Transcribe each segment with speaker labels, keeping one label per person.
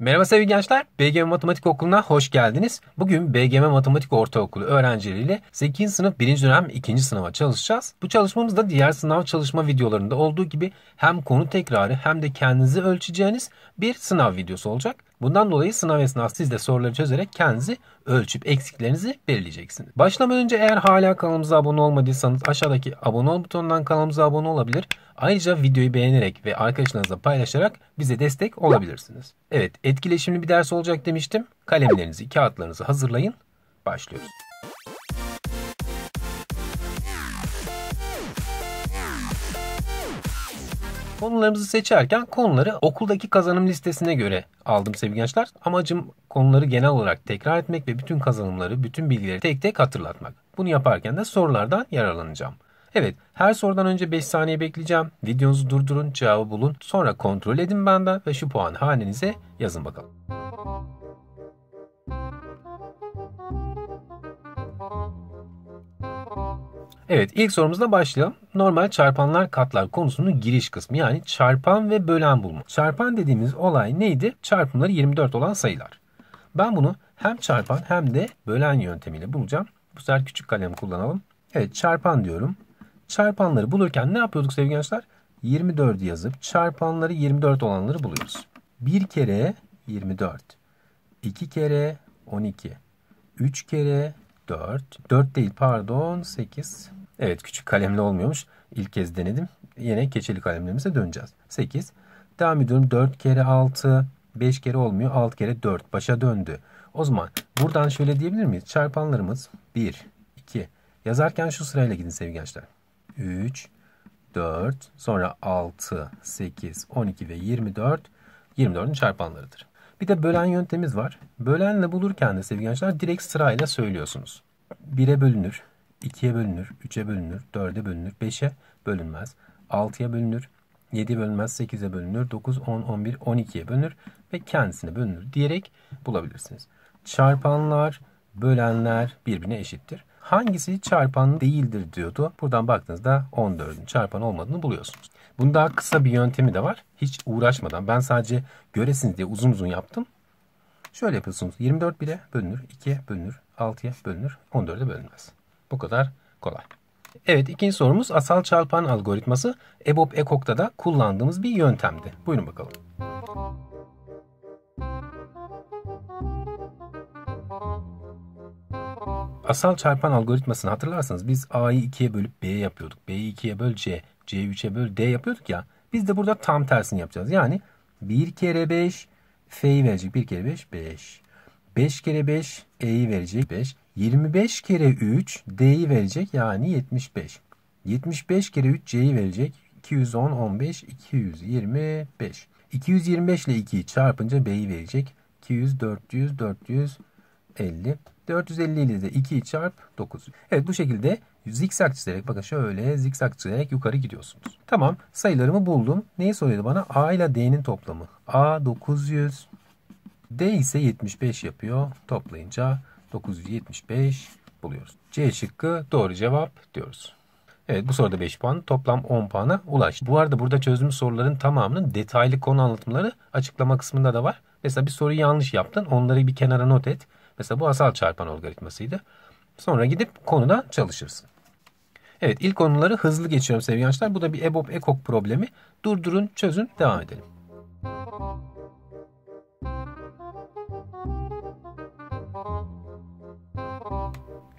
Speaker 1: Merhaba sevgili gençler, BGM Matematik Okulu'na hoş geldiniz. Bugün BGM Matematik Ortaokulu öğrencileriyle 8. sınıf 1. dönem 2. sınava çalışacağız. Bu çalışmamızda diğer sınav çalışma videolarında olduğu gibi hem konu tekrarı hem de kendinizi ölçeceğiniz bir sınav videosu olacak. Bundan dolayı sınav esnasında siz de soruları çözerek kendinizi ölçüp eksiklerinizi belirleyeceksiniz. Başlamadan önce eğer hala kanalımıza abone olmadıysanız aşağıdaki abone ol butonundan kanalımıza abone olabilir. Ayrıca videoyu beğenerek ve arkadaşlarınızla paylaşarak bize destek olabilirsiniz. Evet etkileşimli bir ders olacak demiştim. Kalemlerinizi, kağıtlarınızı hazırlayın. Başlıyoruz. Konularımızı seçerken konuları okuldaki kazanım listesine göre aldım sevgili gençler. Amacım konuları genel olarak tekrar etmek ve bütün kazanımları, bütün bilgileri tek tek hatırlatmak. Bunu yaparken de sorulardan yararlanacağım. Evet her sorudan önce 5 saniye bekleyeceğim. Videonuzu durdurun, cevabı bulun. Sonra kontrol edin benden ve şu puan hanenize yazın bakalım. Evet ilk sorumuzla başlayalım. Normal çarpanlar katlar konusunun giriş kısmı yani çarpan ve bölen bulma. Çarpan dediğimiz olay neydi? Çarpımları 24 olan sayılar. Ben bunu hem çarpan hem de bölen yöntemiyle bulacağım. Bu sefer küçük kalem kullanalım. Evet çarpan diyorum. Çarpanları bulurken ne yapıyorduk sevgili gençler? 24 yazıp çarpanları 24 olanları buluyoruz. 1 kere 24, 2 kere 12, 3 kere 4. 4 değil pardon 8. Evet küçük kalemle olmuyormuş. İlk kez denedim. Yine keçeli kalemlerimize döneceğiz. 8. Devam ediyorum. 4 kere 6. 5 kere olmuyor. 6 kere 4. Başa döndü. O zaman buradan şöyle diyebilir miyiz? Çarpanlarımız 1, 2. Yazarken şu sırayla gidin sevgili gençler. 3, 4, sonra 6, 8, 12 ve 24. 24'ün çarpanlarıdır. Bir de bölen yöntemimiz var. Bölenle bulurken de sevgili gençler direkt sırayla söylüyorsunuz. 1'e bölünür, 2'ye bölünür, 3'e bölünür, 4'e bölünür, 5'e bölünmez, 6'ya bölünür, 7'ye bölünmez, 8'e bölünür, 9, 10, 11, 12'ye bölünür ve kendisine bölünür diyerek bulabilirsiniz. Çarpanlar, bölenler birbirine eşittir. Hangisi çarpan değildir diyordu. Buradan baktığınızda 14'ün çarpan olmadığını buluyorsunuz. Bunun daha kısa bir yöntemi de var. Hiç uğraşmadan ben sadece göresiniz diye uzun uzun yaptım. Şöyle yapıyorsunuz. 24 bile bölünür, 2'ye bölünür, 6'ya bölünür, 14'e bölünmez. Bu kadar kolay. Evet ikinci sorumuz asal çarpan algoritması EBOB ECOG'da da kullandığımız bir yöntemdi. Buyurun bakalım. Asal çarpan algoritmasını hatırlarsanız biz A'yı 2'ye bölüp B yapıyorduk. B'yi 2'ye böl C. C3'e böl D yapıyorduk ya. Biz de burada tam tersini yapacağız. Yani 1 kere 5 F'yi verecek. 1 kere 5 5. 5 kere 5 E'yi verecek 5. 25 kere 3 D'yi verecek yani 75. 75 kere 3 C'yi verecek 210 15 225. 225 ile 2'yi çarpınca B'yi verecek 200 400 450. 450 ile de 2'yi çarp 9. Evet bu şekilde zikzak çizerek bakın şöyle zikzak çizerek yukarı gidiyorsunuz. Tamam sayılarımı buldum. Neyi soruyordu bana? A ile D'nin toplamı. A 900. D ise 75 yapıyor. Toplayınca 975 buluyoruz. C şıkkı doğru cevap diyoruz. Evet bu soruda 5 puan toplam 10 puana ulaş. Bu arada burada çözdüğümüz soruların tamamının detaylı konu anlatımları açıklama kısmında da var. Mesela bir soruyu yanlış yaptın onları bir kenara not et. Mesela bu asal çarpan algoritmasıydı. Sonra gidip konuda çalışırsın. Evet ilk konuları hızlı geçiyorum sevgili gençler. Bu da bir EBOB ekok problemi. Durdurun, çözün, devam edelim.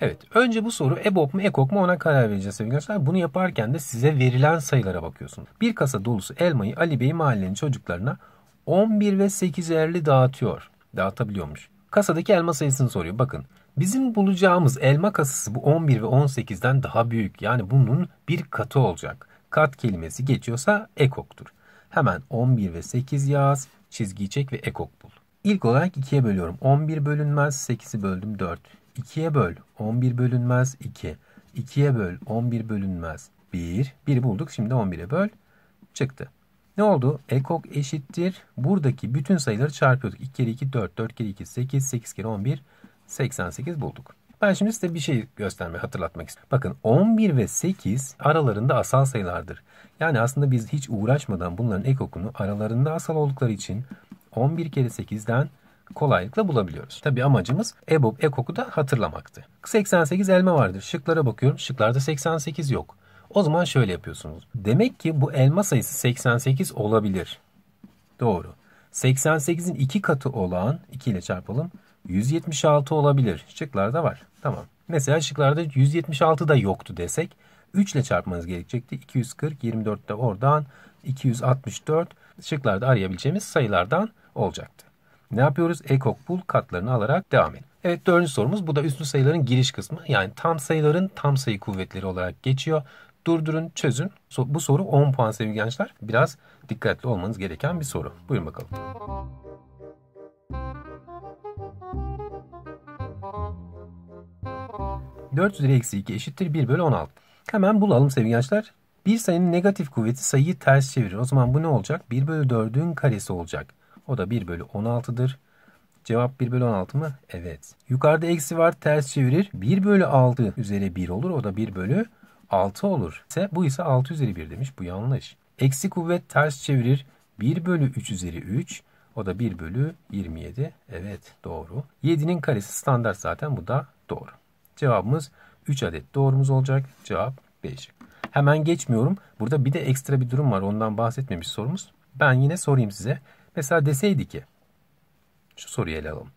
Speaker 1: Evet. Önce bu soru EBOB mu EKOK mu ona karar vereceğiz sevgili gençler. Bunu yaparken de size verilen sayılara bakıyorsunuz. Bir kasa dolusu elmayı Ali Bey mahallenin çocuklarına 11 ve 8 erli dağıtıyor. Dağıtabiliyormuş. Kasadaki elma sayısını soruyor. Bakın Bizim bulacağımız elma kasası bu 11 ve 18'den daha büyük. Yani bunun bir katı olacak. Kat kelimesi geçiyorsa ekoktur. Hemen 11 ve 8 yaz, çizgiyi çek ve ekok bul. İlk olarak 2'ye bölüyorum. 11 bölünmez, 8'i böldüm 4. 2'ye böl, 11 bölünmez 2. 2'ye böl, 11 bölünmez 1. 1 bulduk, şimdi 11'e böl. Çıktı. Ne oldu? Ekok eşittir. Buradaki bütün sayıları çarpıyorduk. 2 kere 2 4, 4 kere 2 8, 8 kere 11, 88 bulduk. Ben şimdi size bir şey göstermeyi hatırlatmak istiyorum. Bakın 11 ve 8 aralarında asal sayılardır. Yani aslında biz hiç uğraşmadan bunların ekokunu aralarında asal oldukları için 11 kere 8'den kolaylıkla bulabiliyoruz. Tabi amacımız EBOB ekoku da hatırlamaktı. 88 elma vardır. Şıklara bakıyorum. Şıklarda 88 yok. O zaman şöyle yapıyorsunuz. Demek ki bu elma sayısı 88 olabilir. Doğru. 88'in 2 katı olan 2 ile çarpalım. 176 olabilir. Şıklarda var. Tamam. Mesela şıklarda 176 da yoktu desek 3 ile çarpmanız gerekecekti. 240, 24 de oradan 264 şıklarda arayabileceğimiz sayılardan olacaktı. Ne yapıyoruz? Ekok bul katlarını alarak devam edin. Evet dördüncü sorumuz bu da üslü sayıların giriş kısmı. Yani tam sayıların tam sayı kuvvetleri olarak geçiyor. Durdurun, çözün. Bu soru 10 puan sevgili gençler. Biraz dikkatli olmanız gereken bir soru. Buyurun bakalım. 400 üzeri eksi 2 eşittir 1 bölü 16. Hemen bulalım sevgili gençler. Bir sayının negatif kuvveti sayıyı ters çevirir. O zaman bu ne olacak? 1 bölü 4'ün karesi olacak. O da 1 bölü 16'dır. Cevap 1 bölü 16 mı? Evet. Yukarıda eksi var ters çevirir. 1 bölü 6 üzeri 1 olur. O da 1 bölü 6 olur. Se, bu ise 6 üzeri 1 demiş. Bu yanlış. Eksi kuvvet ters çevirir. 1 bölü 3 üzeri 3. O da 1 bölü 27. Evet doğru. 7'nin karesi standart zaten bu da doğru. Cevabımız 3 adet doğrumuz olacak. Cevap B şık. Hemen geçmiyorum. Burada bir de ekstra bir durum var. Ondan bahsetmemiş sorumuz. Ben yine sorayım size. Mesela deseydi ki şu soruyu ele alalım.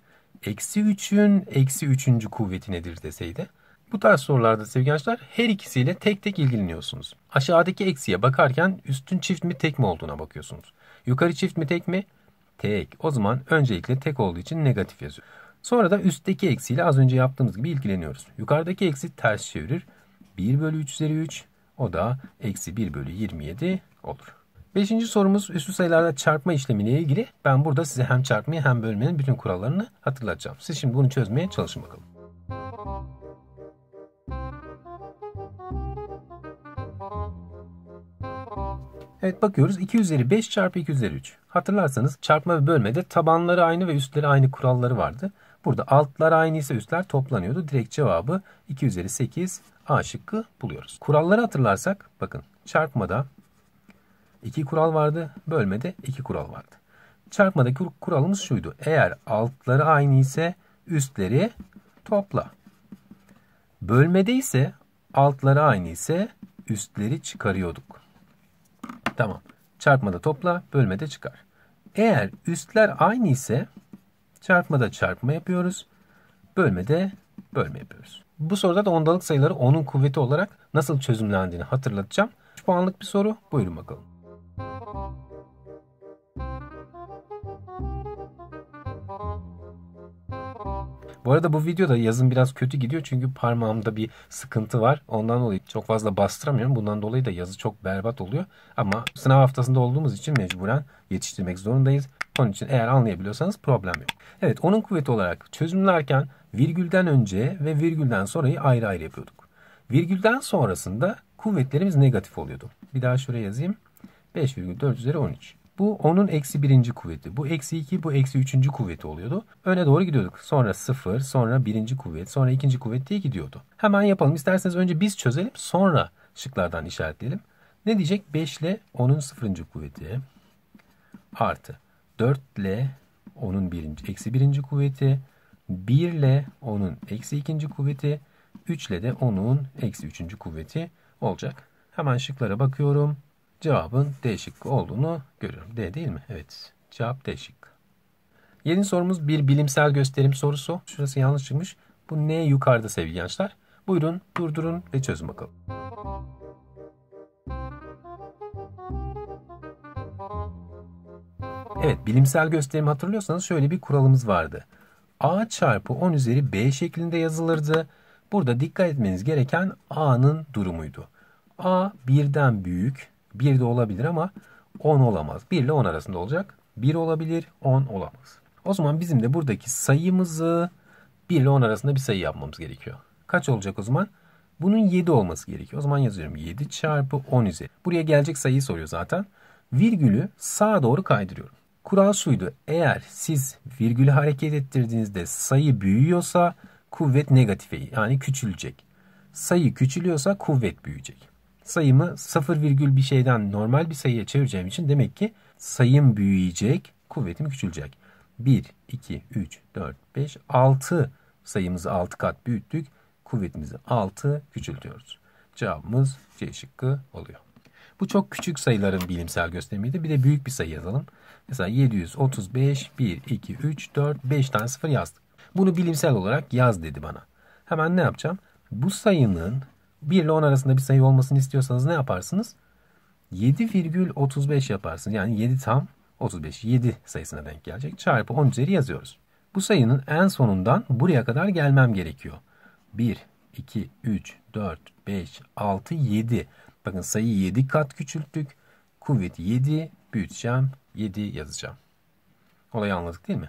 Speaker 1: Eksi 3'ün eksi 3. kuvveti nedir deseydi. Bu tarz sorularda sevgili gençler her ikisiyle tek tek ilgileniyorsunuz. Aşağıdaki eksiye bakarken üstün çift mi tek mi olduğuna bakıyorsunuz. Yukarı çift mi tek mi? Tek. O zaman öncelikle tek olduğu için negatif yazıyor. Sonra da üstteki eksiyle az önce yaptığımız gibi ilgileniyoruz. Yukarıdaki eksi ters çevirir. 1 bölü 3 üzeri 3 o da eksi 1 bölü 27 olur. Beşinci sorumuz üstü sayılarda çarpma işlemiyle ilgili. Ben burada size hem çarpmayı hem bölmenin bütün kurallarını hatırlatacağım. Siz şimdi bunu çözmeye çalışın bakalım. Evet bakıyoruz 2 üzeri 5 çarpı 2 üzeri 3. Hatırlarsanız çarpma ve bölmede tabanları aynı ve üstleri aynı kuralları vardı. Burada altlar aynı ise üstler toplanıyordu. Direkt cevabı 2 üzeri 8 A şıkkı buluyoruz. Kuralları hatırlarsak bakın çarpmada 2 kural vardı. Bölmede 2 kural vardı. Çarpmadaki kuralımız şuydu. Eğer altları aynı ise üstleri topla. Bölmede ise altları aynı ise üstleri çıkarıyorduk. Tamam. Çarpmada topla, bölmede çıkar. Eğer üstler aynı ise Çarpmada çarpma yapıyoruz. Bölmede bölme yapıyoruz. Bu soruda da ondalık sayıları onun kuvveti olarak nasıl çözümlendiğini hatırlatacağım. 3 puanlık bir soru. Buyurun bakalım. Bu arada bu videoda yazın biraz kötü gidiyor çünkü parmağımda bir sıkıntı var. Ondan dolayı çok fazla bastıramıyorum. Bundan dolayı da yazı çok berbat oluyor. Ama sınav haftasında olduğumuz için mecburen yetiştirmek zorundayız. Onun için eğer anlayabiliyorsanız problem yok. Evet onun kuvveti olarak çözümlerken virgülden önce ve virgülden sonrayı ayrı ayrı yapıyorduk. Virgülden sonrasında kuvvetlerimiz negatif oluyordu. Bir daha şuraya yazayım. 5,4 üzeri 13. Bu onun eksi birinci kuvveti. Bu eksi 2, bu eksi üçüncü kuvveti oluyordu. Öne doğru gidiyorduk. Sonra sıfır, sonra birinci kuvvet, sonra ikinci kuvvet diye gidiyordu. Hemen yapalım. İsterseniz önce biz çözelim, sonra şıklardan işaretleyelim. Ne diyecek? 5 ile 10'un sıfırıncı kuvveti artı 4 ile onun birinci, eksi birinci kuvveti, 1 ile onun eksi ikinci kuvveti, 3 ile de onun eksi üçüncü kuvveti olacak. Hemen şıklara bakıyorum. Cevabın D şıkkı olduğunu görüyorum. D değil mi? Evet. Cevap D şıkkı. Yeni sorumuz bir bilimsel gösterim sorusu. Şurası yanlış çıkmış. Bu ne yukarıda sevgili gençler? Buyurun durdurun ve çözün bakalım. Evet bilimsel gösterimi hatırlıyorsanız şöyle bir kuralımız vardı. A çarpı 10 üzeri B şeklinde yazılırdı. Burada dikkat etmeniz gereken A'nın durumuydu. A birden büyük, 1 de olabilir ama 10 olamaz. 1 ile 10 arasında olacak. 1 olabilir, 10 olamaz. O zaman bizim de buradaki sayımızı 1 ile 10 arasında bir sayı yapmamız gerekiyor. Kaç olacak o zaman? Bunun 7 olması gerekiyor. O zaman yazıyorum 7 çarpı 10 üzeri. Buraya gelecek sayıyı soruyor zaten. Virgülü sağa doğru kaydırıyorum. Kural şuydu. Eğer siz virgülü hareket ettirdiğinizde sayı büyüyorsa kuvvet negatife yani küçülecek. Sayı küçülüyorsa kuvvet büyüyecek. Sayımı 0, virgül bir şeyden normal bir sayıya çevireceğim için demek ki sayım büyüyecek, kuvvetim küçülecek. 1, 2, 3, 4, 5, 6 sayımızı 6 kat büyüttük. Kuvvetimizi 6 küçültüyoruz. Cevabımız C şıkkı oluyor. Bu çok küçük sayıların bilimsel göstermeydi. Bir de büyük bir sayı yazalım. Mesela 735, 1, 2, 3, 4, 5 tane sıfır yazdık. Bunu bilimsel olarak yaz dedi bana. Hemen ne yapacağım? Bu sayının 1 ile 10 arasında bir sayı olmasını istiyorsanız ne yaparsınız? 7,35 yaparsınız. Yani 7 tam 35. 7 sayısına denk gelecek. Çarpı 10 üzeri yazıyoruz. Bu sayının en sonundan buraya kadar gelmem gerekiyor. 1, 2, 3, 4, 5, 6, 7. Bakın sayıyı 7 kat küçülttük. Kuvvet 7, büyüteceğim. 7 yazacağım. Olayı anladık değil mi?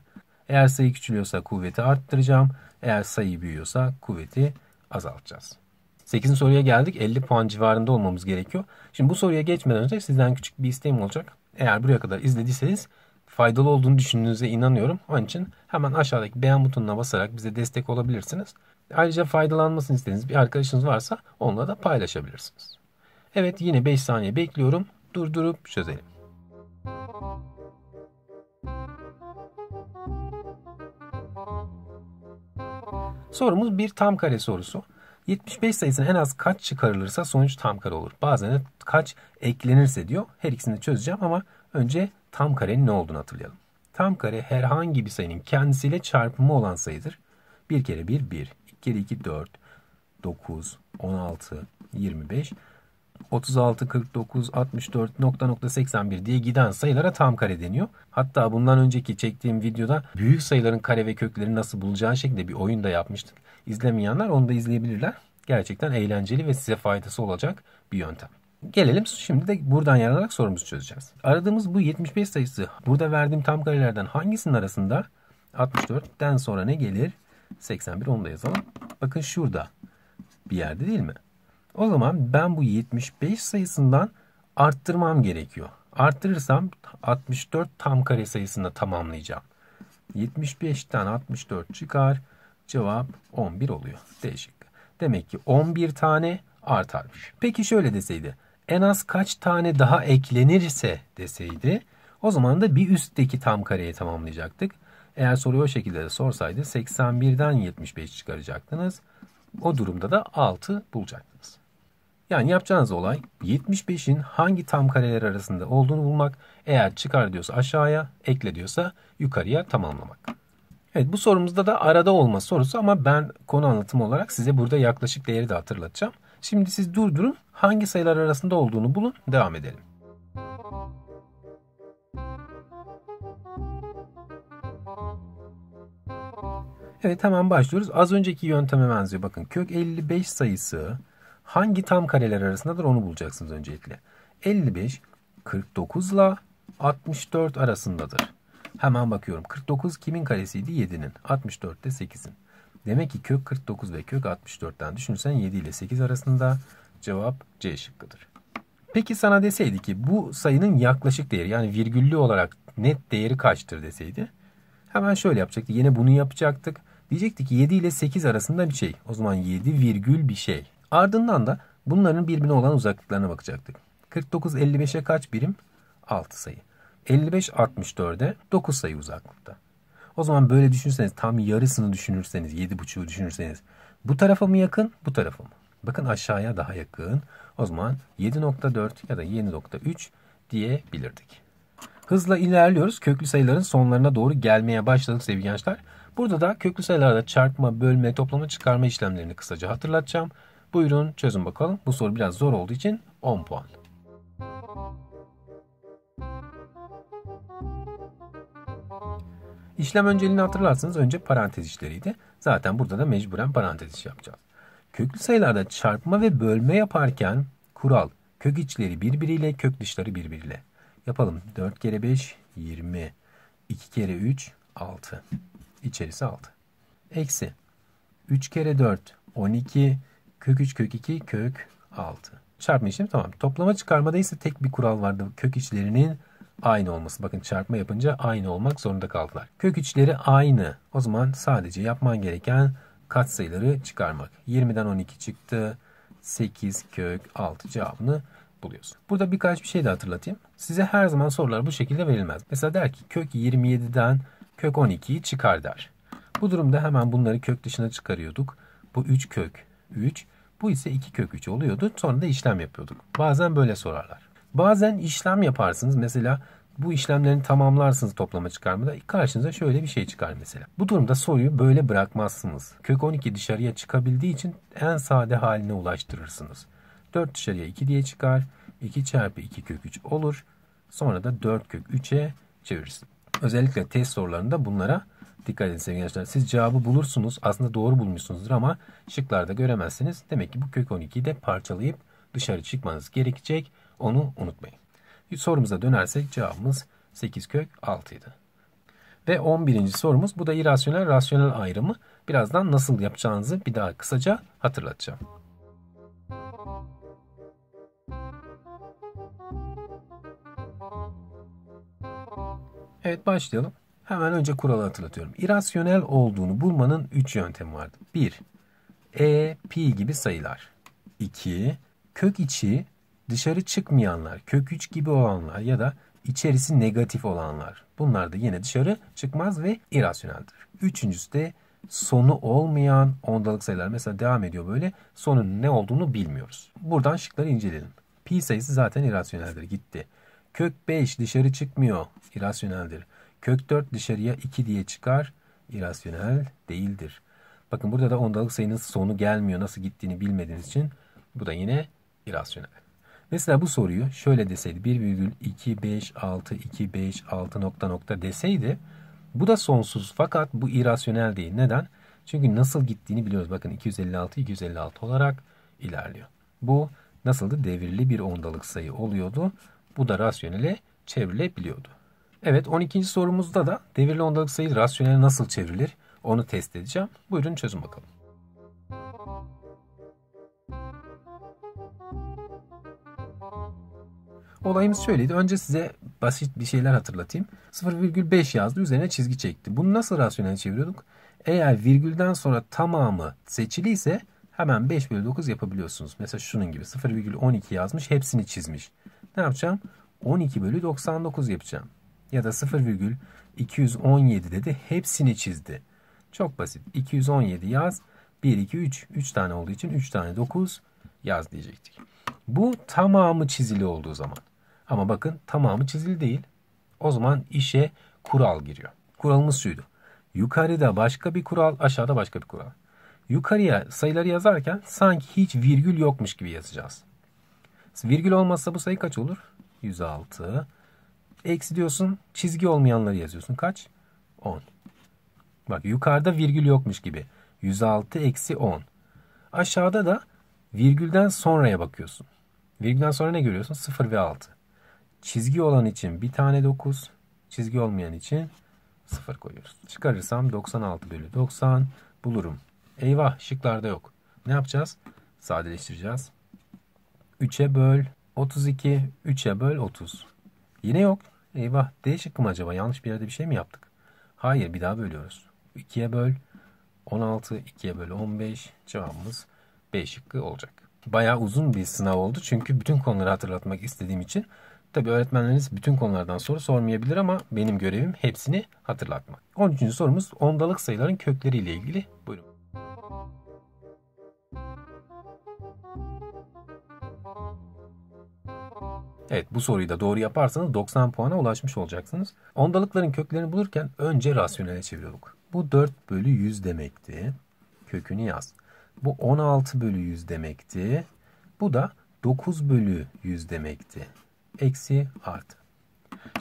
Speaker 1: Eğer sayı küçülüyorsa kuvveti arttıracağım. Eğer sayı büyüyorsa kuvveti azaltacağız. 8. soruya geldik. 50 puan civarında olmamız gerekiyor. Şimdi bu soruya geçmeden önce sizden küçük bir isteğim olacak. Eğer buraya kadar izlediyseniz faydalı olduğunu düşündüğünüze inanıyorum. Onun için hemen aşağıdaki beğen butonuna basarak bize destek olabilirsiniz. Ayrıca faydalanmasını istediğiniz bir arkadaşınız varsa onunla da paylaşabilirsiniz. Evet yine 5 saniye bekliyorum. Durdurup çözelim. Sorumuz bir tam kare sorusu. 75 sayısının en az kaç çıkarılırsa sonuç tam kare olur. Bazen de kaç eklenirse diyor. Her ikisini çözeceğim ama önce tam karenin ne olduğunu hatırlayalım. Tam kare herhangi bir sayının kendisiyle çarpımı olan sayıdır. 1 kere 1 1, 2 kere 2 4, 9, 16, 25. 36, 49, 64, nokta nokta 81 diye giden sayılara tam kare deniyor. Hatta bundan önceki çektiğim videoda büyük sayıların kare ve kökleri nasıl bulacağı şeklinde bir oyun da yapmıştık. İzlemeyenler onu da izleyebilirler. Gerçekten eğlenceli ve size faydası olacak bir yöntem. Gelelim şimdi de buradan yararlanarak sorumuzu çözeceğiz. Aradığımız bu 75 sayısı burada verdiğim tam karelerden hangisinin arasında 64'ten sonra ne gelir? 81 onu da yazalım. Bakın şurada bir yerde değil mi? O zaman ben bu 75 sayısından arttırmam gerekiyor. Arttırırsam 64 tam kare sayısını tamamlayacağım. 75'ten 64 çıkar. Cevap 11 oluyor. Değişik. Demek ki 11 tane artarmış. Peki şöyle deseydi. En az kaç tane daha eklenirse deseydi o zaman da bir üstteki tam kareyi tamamlayacaktık. Eğer soruyu o şekilde de sorsaydı 81'den 75 çıkaracaktınız. O durumda da 6 bulacaktınız. Yani yapacağınız olay 75'in hangi tam kareler arasında olduğunu bulmak. Eğer çıkar diyorsa aşağıya, ekle diyorsa yukarıya tamamlamak. Evet bu sorumuzda da arada olma sorusu ama ben konu anlatımı olarak size burada yaklaşık değeri de hatırlatacağım. Şimdi siz durdurun hangi sayılar arasında olduğunu bulun devam edelim. Evet hemen başlıyoruz. Az önceki yönteme benziyor. Bakın kök 55 sayısı hangi tam kareler arasındadır onu bulacaksınız öncelikle. 55 49 ile 64 arasındadır. Hemen bakıyorum. 49 kimin karesiydi? 7'nin. 64 de 8'in. Demek ki kök 49 ve kök 64'ten düşünürsen 7 ile 8 arasında cevap C şıkkıdır. Peki sana deseydi ki bu sayının yaklaşık değeri yani virgüllü olarak net değeri kaçtır deseydi. Hemen şöyle yapacaktı. Yine bunu yapacaktık. Diyecekti ki 7 ile 8 arasında bir şey. O zaman 7 virgül bir şey. Ardından da bunların birbirine olan uzaklıklarına bakacaktık. 49 55'e kaç birim? 6 sayı. 55 64'e 9 sayı uzaklıkta. O zaman böyle düşünseniz tam yarısını düşünürseniz 7.5'u düşünürseniz bu tarafa mı yakın bu tarafa mı? Bakın aşağıya daha yakın. O zaman 7.4 ya da 7.3 diyebilirdik. Hızla ilerliyoruz. Köklü sayıların sonlarına doğru gelmeye başladık sevgili gençler. Burada da köklü sayılarda çarpma, bölme, toplama, çıkarma işlemlerini kısaca hatırlatacağım. Buyurun çözün bakalım. Bu soru biraz zor olduğu için 10 puan. İşlem önceliğini hatırlarsanız önce parantez işleriydi. Zaten burada da mecburen parantez iş yapacağız. Köklü sayılarda çarpma ve bölme yaparken kural kök içleri birbiriyle kök dışları birbiriyle. Yapalım 4 kere 5 20 2 kere 3 6 İçerisi 6 eksi 3 kere 4 12 Kök 3, kök 2, kök 6. Çarpma işlemi tamam. Toplama çıkarmada ise tek bir kural vardı. Kök içlerinin aynı olması. Bakın çarpma yapınca aynı olmak zorunda kaldılar. Kök içleri aynı. O zaman sadece yapman gereken katsayıları çıkarmak. 20'den 12 çıktı. 8 kök 6 cevabını buluyorsun. Burada birkaç bir şey de hatırlatayım. Size her zaman sorular bu şekilde verilmez. Mesela der ki kök 27'den kök 12'yi çıkar der. Bu durumda hemen bunları kök dışına çıkarıyorduk. Bu 3 kök 3 bu ise 2 kök 3 oluyordu. Sonra da işlem yapıyorduk. Bazen böyle sorarlar. Bazen işlem yaparsınız. Mesela bu işlemlerini tamamlarsınız toplama çıkarmada karşınıza şöyle bir şey çıkar mesela. Bu durumda soruyu böyle bırakmazsınız. Kök 12 dışarıya çıkabildiği için en sade haline ulaştırırsınız. 4 dışarıya 2 diye çıkar. 2 çarpı 2 kök 3 olur. Sonra da 4 kök 3'e çevirirsin. Özellikle test sorularında bunlara dikkat edin sevgili gençler. Siz cevabı bulursunuz. Aslında doğru bulmuşsunuzdur ama şıklarda göremezsiniz. Demek ki bu kök 12'yi de parçalayıp dışarı çıkmanız gerekecek. Onu unutmayın. Sorumuza dönersek cevabımız 8 kök 6 idi. Ve 11. sorumuz bu da irrasyonel rasyonel ayrımı. Birazdan nasıl yapacağınızı bir daha kısaca hatırlatacağım. Evet başlayalım. Hemen önce kuralı hatırlatıyorum. İrasyonel olduğunu bulmanın 3 yöntemi vardı. 1. E, pi gibi sayılar. 2. Kök içi dışarı çıkmayanlar, kök 3 gibi olanlar ya da içerisi negatif olanlar. Bunlar da yine dışarı çıkmaz ve irasyoneldir. Üçüncüsü de sonu olmayan ondalık sayılar. Mesela devam ediyor böyle. Sonun ne olduğunu bilmiyoruz. Buradan şıkları inceleyelim. Pi sayısı zaten irasyoneldir gitti. Kök 5 dışarı çıkmıyor. İrasyoneldir. Kök 4 dışarıya 2 diye çıkar. İrasyonel değildir. Bakın burada da ondalık sayının sonu gelmiyor. Nasıl gittiğini bilmediğiniz için bu da yine irasyonel. Mesela bu soruyu şöyle deseydi 1,256256 nokta nokta deseydi bu da sonsuz fakat bu irasyonel değil. Neden? Çünkü nasıl gittiğini biliyoruz. Bakın 256 256 olarak ilerliyor. Bu nasıldı? Devirli bir ondalık sayı oluyordu. Bu da rasyonele çevrilebiliyordu. Evet 12. sorumuzda da devirli ondalık sayı rasyonele nasıl çevrilir onu test edeceğim. Buyurun çözün bakalım. Olayımız şöyleydi. Önce size basit bir şeyler hatırlatayım. 0,5 yazdı üzerine çizgi çekti. Bunu nasıl rasyonel çeviriyorduk? Eğer virgülden sonra tamamı seçiliyse hemen 5 bölü 9 yapabiliyorsunuz. Mesela şunun gibi 0,12 yazmış hepsini çizmiş ne yapacağım? 12 bölü 99 yapacağım. Ya da 0,217 dedi. Hepsini çizdi. Çok basit. 217 yaz. 1, 2, 3. 3 tane olduğu için 3 tane 9 yaz diyecektik. Bu tamamı çizili olduğu zaman. Ama bakın tamamı çizili değil. O zaman işe kural giriyor. Kuralımız şuydu. Yukarıda başka bir kural, aşağıda başka bir kural. Yukarıya sayıları yazarken sanki hiç virgül yokmuş gibi yazacağız. Virgül olmazsa bu sayı kaç olur? 106. Eksi diyorsun çizgi olmayanları yazıyorsun. Kaç? 10. Bak yukarıda virgül yokmuş gibi. 106 eksi 10. Aşağıda da virgülden sonraya bakıyorsun. Virgülden sonra ne görüyorsun? 0 ve 6. Çizgi olan için bir tane 9. Çizgi olmayan için 0 koyuyoruz. Çıkarırsam 96 bölü 90 bulurum. Eyvah şıklarda yok. Ne yapacağız? Sadeleştireceğiz. 3'e böl 32, 3'e böl 30. Yine yok. Eyvah D şıkkı acaba? Yanlış bir yerde bir şey mi yaptık? Hayır bir daha bölüyoruz. 2'ye böl 16, 2'ye böl 15. Cevabımız B şıkkı olacak. Bayağı uzun bir sınav oldu çünkü bütün konuları hatırlatmak istediğim için. Tabi öğretmenleriniz bütün konulardan soru sormayabilir ama benim görevim hepsini hatırlatmak. 13. sorumuz ondalık sayıların kökleriyle ilgili. Buyurun. Evet bu soruyu da doğru yaparsanız 90 puana ulaşmış olacaksınız. Ondalıkların köklerini bulurken önce rasyonele çeviriyorduk. Bu 4 bölü 100 demekti. Kökünü yaz. Bu 16 bölü 100 demekti. Bu da 9 bölü 100 demekti. Eksi artı.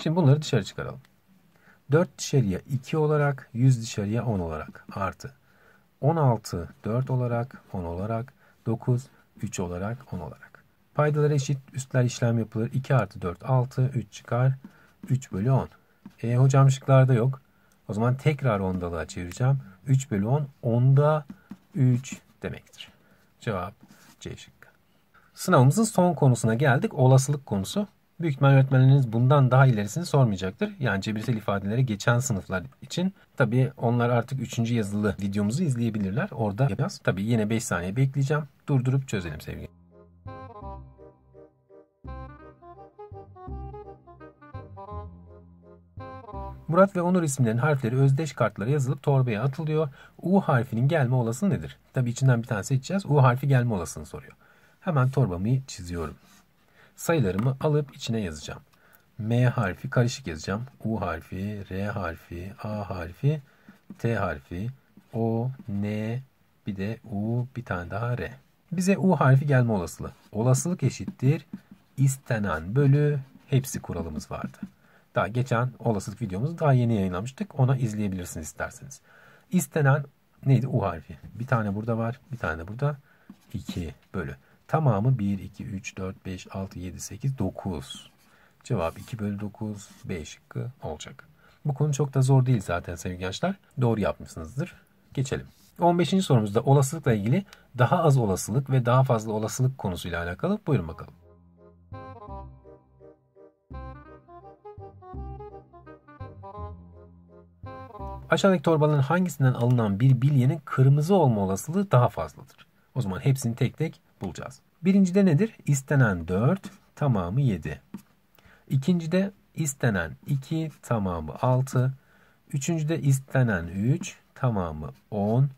Speaker 1: Şimdi bunları dışarı çıkaralım. 4 dışarıya 2 olarak, 100 dışarıya 10 olarak artı. 16 4 olarak, 10 olarak, 9 3 olarak, 10 olarak. Paydalar eşit üstler işlem yapılır. 2 artı 4 6 3 çıkar 3 bölü 10. E, hocam şıklarda yok. O zaman tekrar ondalığa çevireceğim. 3 bölü 10 onda 3 demektir. Cevap C şıkkı. Sınavımızın son konusuna geldik. Olasılık konusu. Büyük ihtimal öğretmenleriniz bundan daha ilerisini sormayacaktır. Yani cebirsel ifadeleri geçen sınıflar için. tabi onlar artık 3. yazılı videomuzu izleyebilirler. Orada yapacağız. Tabi yine 5 saniye bekleyeceğim. Durdurup çözelim sevgili. Murat ve Onur isimlerinin harfleri özdeş kartlara yazılıp torbaya atılıyor. U harfinin gelme olasılığı nedir? Tabi içinden bir tane seçeceğiz. U harfi gelme olasılığını soruyor. Hemen torbamı çiziyorum. Sayılarımı alıp içine yazacağım. M harfi karışık yazacağım. U harfi, R harfi, A harfi, T harfi, O, N, bir de U, bir tane daha R. Bize U harfi gelme olasılığı. Olasılık eşittir. istenen bölü hepsi kuralımız vardı. Daha geçen olasılık videomuzu daha yeni yayınlamıştık. Ona izleyebilirsiniz isterseniz. İstenen neydi? U harfi. Bir tane burada var. Bir tane de burada. 2 bölü. Tamamı 1, 2, 3, 4, 5, 6, 7, 8, 9. Cevap 2 bölü 9, B şıkkı olacak. Bu konu çok da zor değil zaten sevgili gençler. Doğru yapmışsınızdır. Geçelim. 15. sorumuzda olasılıkla ilgili daha az olasılık ve daha fazla olasılık konusuyla alakalı. Buyurun bakalım. Aşağıdaki torbaların hangisinden alınan bir bilyenin kırmızı olma olasılığı daha fazladır? O zaman hepsini tek tek bulacağız. Birincide nedir? İstenen 4, tamamı 7. İkincide istenen 2, tamamı 6. Üçüncüde istenen 3, tamamı 10.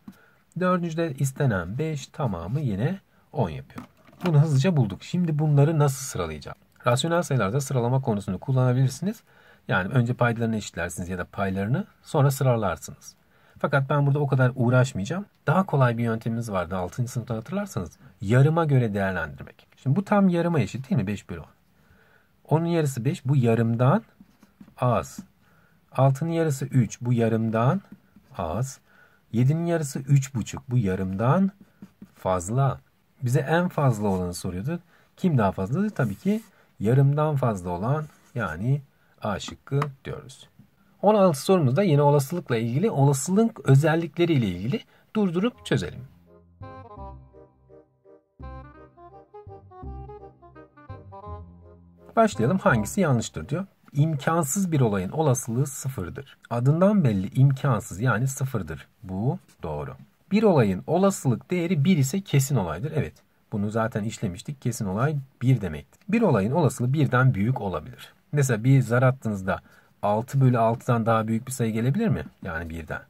Speaker 1: Dördüncüde istenen 5, tamamı yine 10 yapıyor. Bunu hızlıca bulduk. Şimdi bunları nasıl sıralayacağım? Rasyonel sayılarda sıralama konusunu kullanabilirsiniz. Yani önce paydalarını eşitlersiniz ya da paylarını sonra sıralarsınız. Fakat ben burada o kadar uğraşmayacağım. Daha kolay bir yöntemimiz vardı 6. sınıfta hatırlarsanız. Yarıma göre değerlendirmek. Şimdi bu tam yarıma eşit değil mi? 5 bölü 10. Onun yarısı 5 bu yarımdan az. 6'nın yarısı 3 bu yarımdan az. 7'nin yarısı 3,5 bu yarımdan fazla. Bize en fazla olanı soruyordu. Kim daha fazladır? Tabii ki yarımdan fazla olan yani A şıkkı diyoruz. 16 sorumuzda yine olasılıkla ilgili olasılığın özellikleri ile ilgili durdurup çözelim. Başlayalım hangisi yanlıştır diyor. İmkansız bir olayın olasılığı sıfırdır. Adından belli imkansız yani sıfırdır. Bu doğru. Bir olayın olasılık değeri 1 ise kesin olaydır. Evet bunu zaten işlemiştik. Kesin olay 1 demektir. Bir olayın olasılığı birden büyük olabilir. Mesela bir zar attığınızda 6 bölü 6'dan daha büyük bir sayı gelebilir mi? Yani birden.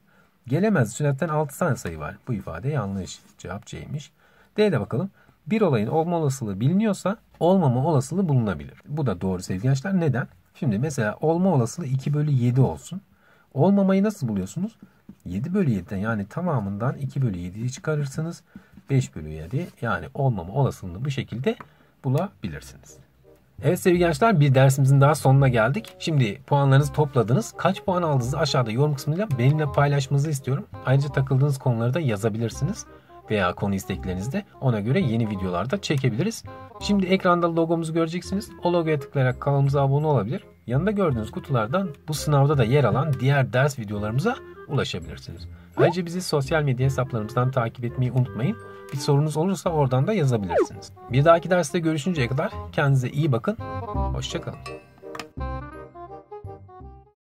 Speaker 1: Gelemez. Zaten 6 tane sayı var. Bu ifade yanlış. Cevap C'ymiş. D'de bakalım. Bir olayın olma olasılığı biliniyorsa olmama olasılığı bulunabilir. Bu da doğru sevgili gençler. Neden? Şimdi mesela olma olasılığı 2 bölü 7 olsun. Olmamayı nasıl buluyorsunuz? 7 bölü 7'den yani tamamından 2 bölü 7'yi çıkarırsınız. 5 bölü 7 yani olmama olasılığını bu şekilde bulabilirsiniz. Evet sevgili gençler bir dersimizin daha sonuna geldik. Şimdi puanlarınızı topladınız. Kaç puan aldığınızı aşağıda yorum kısmında benimle paylaşmanızı istiyorum. Ayrıca takıldığınız konuları da yazabilirsiniz veya konu isteklerinizde ona göre yeni videolarda çekebiliriz. Şimdi ekranda logomuzu göreceksiniz. O logoya tıklayarak kanalımıza abone olabilir. Yanında gördüğünüz kutulardan bu sınavda da yer alan diğer ders videolarımıza ulaşabilirsiniz. Ayrıca bizi sosyal medya hesaplarımızdan takip etmeyi unutmayın. Bir sorunuz olursa oradan da yazabilirsiniz. Bir dahaki derste görüşünceye kadar kendinize iyi bakın. Hoşçakalın.